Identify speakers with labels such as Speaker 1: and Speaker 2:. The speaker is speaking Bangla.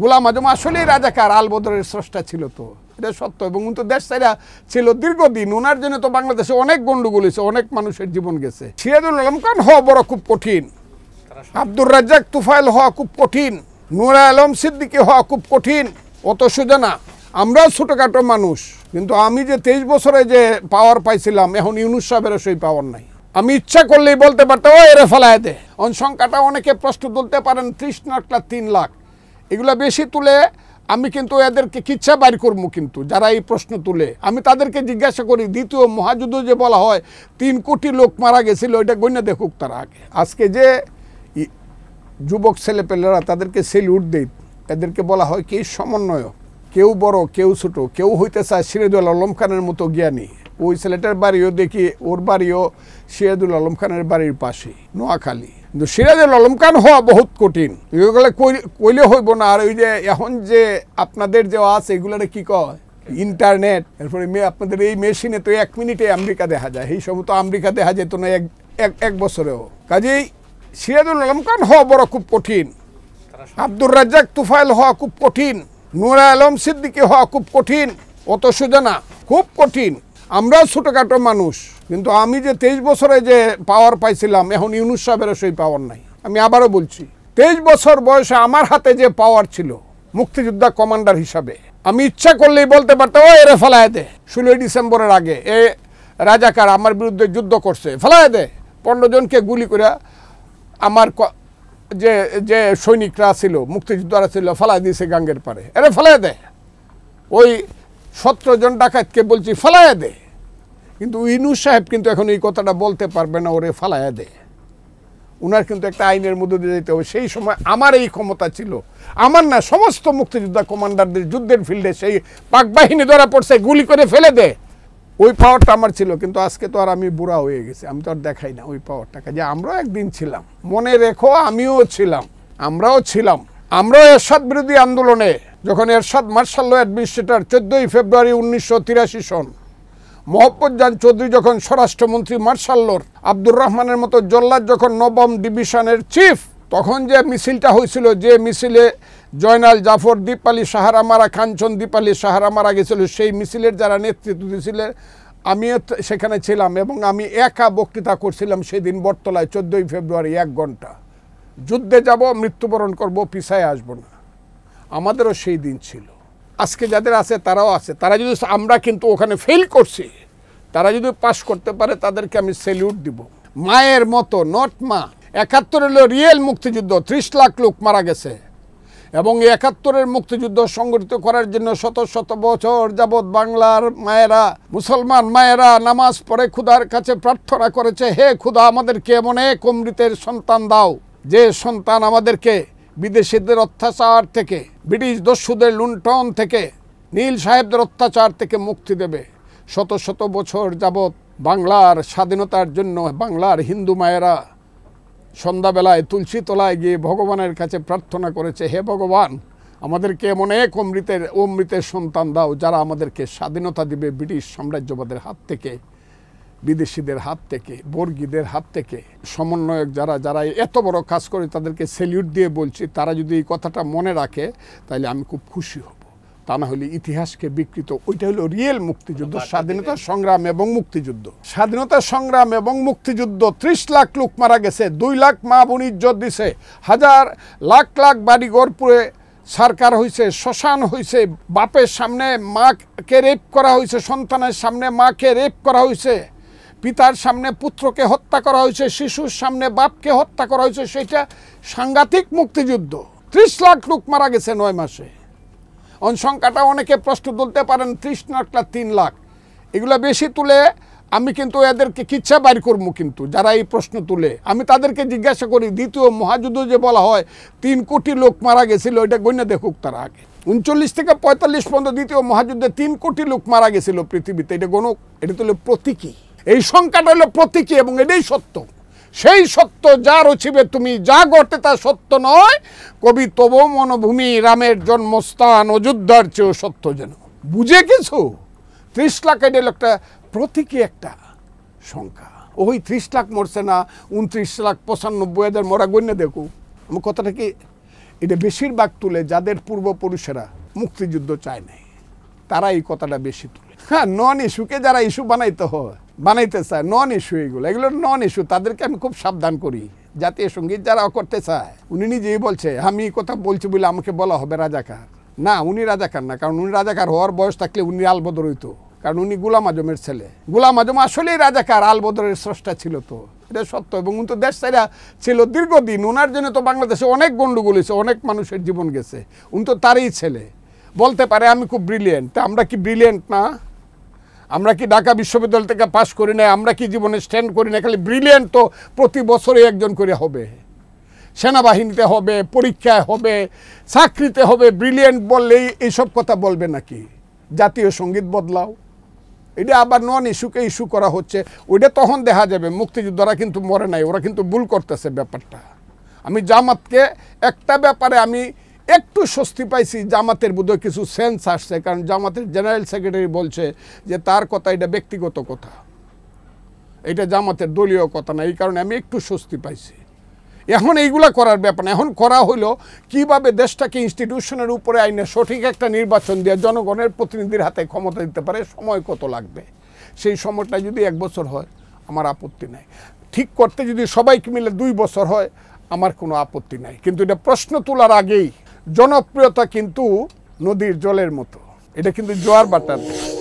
Speaker 1: গোলাম আজম আসলেই রাজাকার আলবদরের স্রষ্টা ছিল তো এটা সত্য এবং উনি তো দেশ ছাড়া ছিল দীর্ঘদিন ওনার জন্য তো বাংলাদেশে অনেক গণ্ডগোল হয়েছে অনেক মানুষের জীবন গেছে সিরাজুল আলম খান হওয়া বড় খুব কঠিন আব্দুর রাজ্জাক তুফাইল হওয়া খুব কঠিন নুর আলম সিদ্দিকী হওয়া খুব কঠিন অত সুজনা আমরাও ছোটোখাটো মানুষ কিন্তু আমি যে তেইশ বছরে যে পাওয়ার পাইছিলাম এখন ইউনুস সাহেবেরও সেই পাওয়ার নাই আমি ইচ্ছা করলেই বলতে পারতাম ও এরে ফেলায় দে অন সংখ্যাটা অনেকে প্রশ্ন তুলতে পারেন ত্রিশ লাখ তিন লাখ এগুলো বেশি তুলে আমি কিন্তু এদেরকে কিচ্ছা বাইর করবো কিন্তু যারা এই প্রশ্ন তুলে আমি তাদেরকে জিজ্ঞাসা করি দ্বিতীয় মহাযুদ্ধ যে বলা হয় তিন কোটি লোক মারা গেছিল ওইটা গণ্য দেখুক তারা আগে আজকে যে যুবক ছেলেপেলেরা তাদেরকে সেলিউট দিত এদেরকে বলা হয় কি সমন্বয় কেউ বড় কেউ ছোট কেউ হইতে চায় সিরাজুল আলম খানের মতো জ্ঞানী ওই ছেলেটার বাড়িও দেখি ওর বাড়িও সিরাজুল আলম খানের বাড়ির পাশে নোয়াখালী কিন্তু সিরাজের আলম হওয়া বহুত কঠিন এগুলো কইলে হইব না আর ওই যে এখন যে আপনাদের যে আছে এগুলো কি কয় ইন্টারনেট এরপরে আপনাদের এই মেশিনে তো এক মিনিটে আমেরিকা দেখা যায় এই সব তো আমেরিকা দেখা যেত না এক এক বছরেও কাজেই সিরাজুল আলম খান হওয়া বড় খুব কঠিন আব্দুর রাজ্জাক তুফাইল হওয়া খুব কঠিন নুরা আলম সিদ্দিকি হওয়া খুব কঠিন অত সুজানা খুব কঠিন আমরাও ছোটোখাটো মানুষ কিন্তু আমি যে তেইশ বছরে যে পাওয়ার পাইছিলাম এখন ইউনুস সাহেবেরও সেই পাওয়ার নাই আমি আবারও বলছি তেইশ বছর বয়সে আমার হাতে যে পাওয়ার ছিল মুক্তিযোদ্ধা কমান্ডার হিসাবে আমি ইচ্ছা করলেই বলতে পারতাম ও এরে ফেলায় দে ষোলোই ডিসেম্বরের আগে এ রাজাকার আমার বিরুদ্ধে যুদ্ধ করছে ফেলায় দে পনেরো জনকে গুলি করে আমার যে যে সৈনিকরা ছিল মুক্তিযোদ্ধারা ছিল ফেলায় দিয়েছে গাঙ্গের পারে এরে ফেলায় দে ওই সতেরো জন ডাকাতকে বলছি ফালাইয়া দে কিন্তু ইনু সাহেব কিন্তু এখন এই কথাটা বলতে পারবে না ওরে ফালাইয়া দে উনার কিন্তু একটা আইনের মধ্যে দিয়ে যেতে হবে সেই সময় আমার এই ক্ষমতা ছিল আমার না সমস্ত মুক্তিযোদ্ধা কমান্ডারদের যুদ্ধের ফিল্ডে সেই পাক বাহিনী ধরা পড়ছে গুলি করে ফেলে দে ওই পাওয়ারটা আমার ছিল কিন্তু আজকে তো আর আমি বুড়া হয়ে গেছি আমি তো আর দেখাই না ওই পাওয়ারটাকে যে আমরাও একদিন ছিলাম মনে রেখো আমিও ছিলাম আমরাও ছিলাম আমরাও এরশাদ বিরোধী আন্দোলনে যখন এরশাদ মার্শাল অ্যাডমিনিস্ট্রেটর চোদ্দোই ফেব্রুয়ারি উনিশশো তিরাশি সন জান চৌধুরী যখন স্বরাষ্ট্রমন্ত্রী মার্শাল্লোর আব্দুর রহমানের মতো জল্লাদ যখন নবম ডিভিশনের চিফ তখন যে মিছিলটা হয়েছিল যে মিছিলে জয়নাল জাফর দীপালি সাহারা মারা কাঞ্চন দীপালি সাহারা মারা গেছিল সেই মিছিলের যারা নেতৃত্ব দিয়েছিলেন আমিও সেখানে ছিলাম এবং আমি একা বক্তৃতা করছিলাম সেদিন বটতলায় চোদ্দোই ফেব্রুয়ারি এক ঘন্টা যুদ্ধে যাব মৃত্যুবরণ করব পিছায় আসবো না আমাদেরও সেই দিন ছিল আজকে যাদের আছে তারাও আছে তারা যদি আমরা কিন্তু ওখানে ফেল করছি তারা যদি পাশ করতে পারে তাদেরকে আমি সেলিউট দিব মায়ের মতো নট মা একাত্তর হলো রিয়েল মুক্তিযুদ্ধ ত্রিশ লাখ লোক মারা গেছে এবং একাত্তরের মুক্তিযুদ্ধ সংগঠিত করার জন্য শত শত বছর যাবৎ বাংলার মায়েরা মুসলমান মায়েরা নামাজ পড়ে ক্ষুধার কাছে প্রার্থনা করেছে হে ক্ষুধা আমাদেরকে এমন এক অমৃতের সন্তান দাও যে সন্তান আমাদেরকে বিদেশিদের অত্যাচার থেকে ব্রিটিশ দস্যুদের লুণ্ঠন থেকে নীল সাহেবদের অত্যাচার থেকে মুক্তি দেবে শত শত বছর যাবৎ বাংলার স্বাধীনতার জন্য বাংলার হিন্দু মায়েরা সন্ধ্যাবেলায় তুলসী তলায় গিয়ে ভগবানের কাছে প্রার্থনা করেছে হে ভগবান আমাদেরকে এমন এক অমৃতের অমৃতের সন্তান দাও যারা আমাদেরকে স্বাধীনতা দিবে ব্রিটিশ সাম্রাজ্যবাদের হাত থেকে বিদেশিদের হাত থেকে বর্গীদের হাত থেকে সমন্বয়ক যারা যারা এত বড় কাজ করে তাদেরকে সেলিউট দিয়ে বলছি তারা যদি এই কথাটা মনে রাখে তাহলে আমি খুব খুশি হব তা না হলে ইতিহাসকে বিকৃত ওইটা হলো রিয়েল মুক্তিযুদ্ধ স্বাধীনতা সংগ্রাম এবং মুক্তিযুদ্ধ স্বাধীনতা সংগ্রাম এবং মুক্তিযুদ্ধ ত্রিশ লাখ লোক মারা গেছে দুই লাখ মা বোন ইজ্জত দিছে হাজার লাখ লাখ বাড়ি গড়পুরে সরকার হয়েছে শ্মশান হয়েছে বাপের সামনে মাকে রেপ করা হয়েছে সন্তানের সামনে মাকে রেপ করা হয়েছে পিতার সামনে পুত্রকে হত্যা করা হয়েছে শিশুর সামনে বাপকে হত্যা করা হয়েছে সেটা সাংঘাতিক মুক্তিযুদ্ধ ত্রিশ লাখ লোক মারা গেছে নয় মাসে অন সংখ্যাটা অনেকে প্রশ্ন তুলতে পারেন ত্রিশ লাখ না তিন লাখ এগুলো বেশি তুলে আমি কিন্তু এদেরকে কিচ্ছা বাইর করবো কিন্তু যারা এই প্রশ্ন তুলে আমি তাদেরকে জিজ্ঞাসা করি দ্বিতীয় মহাযুদ্ধ যে বলা হয় তিন কোটি লোক মারা গেছিল এটা গণ্য দেখুক তারা আগে উনচল্লিশ থেকে পঁয়তাল্লিশ পর্যন্ত দ্বিতীয় মহাযুদ্ধে তিন কোটি লোক মারা গেছিল পৃথিবীতে এটা গণক এটা তুলে প্রতীকী এই সংখ্যাটা হলো প্রতীকী এবং এটাই সত্য সেই সত্য যা রচিবে তুমি যা ঘটে তা সত্য নয় কবি তব মনভূমি রামের জন্মস্থান অযোধ্যার চেয়েও সত্য যেন বুঝে কিছু ত্রিশ লাখ এটা একটা প্রতীকী একটা সংখ্যা ওই ত্রিশ লাখ মরছে না উনত্রিশ লাখ পঁচানব্বই হাজার মরা গণ্য দেখো আমি কথাটা কি এটা বেশিরভাগ তুলে যাদের পূর্বপুরুষেরা মুক্তিযুদ্ধ চায় নাই তারা এই কথাটা বেশি তুলে হ্যাঁ নন ইস্যুকে যারা ইস্যু বানাইতে হয় বানাইতে চায় নন ইস্যু এগুলো এগুলো নন ইস্যু তাদেরকে আমি খুব সাবধান করি জাতীয় সঙ্গীত যারা করতে চায় উনি নিজেই বলছে আমি কথা বলছি বলে আমাকে বলা হবে রাজাকার না উনি রাজাকার না কারণ উনি রাজাকার হওয়ার বয়স থাকলে উনি আলবদর হইতো কারণ উনি গুলাম আজমের ছেলে গুলাম আজম আসলেই রাজাকার আলবদরের স্রষ্টা ছিল তো এটা সত্য এবং উনি তো দেশ ছাড়া ছিল দীর্ঘদিন ওনার জন্য তো বাংলাদেশে অনেক গণ্ডগোল হয়েছে অনেক মানুষের জীবন গেছে উনি তো তারই ছেলে বলতে পারে আমি খুব ব্রিলিয়েন্ট আমরা কি ব্রিলিয়েন্ট না আমরা কি ঢাকা বিশ্ববিদ্যালয় থেকে পাশ করি না আমরা কি জীবনে স্ট্যান্ড করি না খালি ব্রিলিয়েন্ট তো প্রতি বছরে একজন করে হবে সেনাবাহিনীতে হবে পরীক্ষায় হবে চাকরিতে হবে ব্রিলিয়েন্ট বললেই এইসব কথা বলবে নাকি জাতীয় সঙ্গীত বদলাও এটা আবার নন ইস্যুকে ইস্যু করা হচ্ছে ওইটা তখন দেখা যাবে মুক্তিযোদ্ধারা কিন্তু মরে নাই ওরা কিন্তু ভুল করতেছে ব্যাপারটা আমি জামাতকে একটা ব্যাপারে আমি একটু স্বস্তি পাইছি জামাতের বোধহয় কিছু সেন্স আসছে কারণ জামাতের জেনারেল সেক্রেটারি বলছে যে তার কথা এটা ব্যক্তিগত কথা এটা জামাতের দলীয় কথা না এই কারণে আমি একটু স্বস্তি পাইছি এখন এইগুলা করার ব্যাপার না এখন করা হলো কিভাবে দেশটাকে ইনস্টিটিউশনের উপরে আইনে সঠিক একটা নির্বাচন দিয়ে জনগণের প্রতিনিধির হাতে ক্ষমতা দিতে পারে সময় কত লাগবে সেই সময়টা যদি এক বছর হয় আমার আপত্তি নাই ঠিক করতে যদি সবাইকে মিলে দুই বছর হয় আমার কোনো আপত্তি নাই কিন্তু এটা প্রশ্ন তোলার আগেই জনপ্রিয়তা কিন্তু নদীর জলের মতো এটা কিন্তু জোয়ার বাটার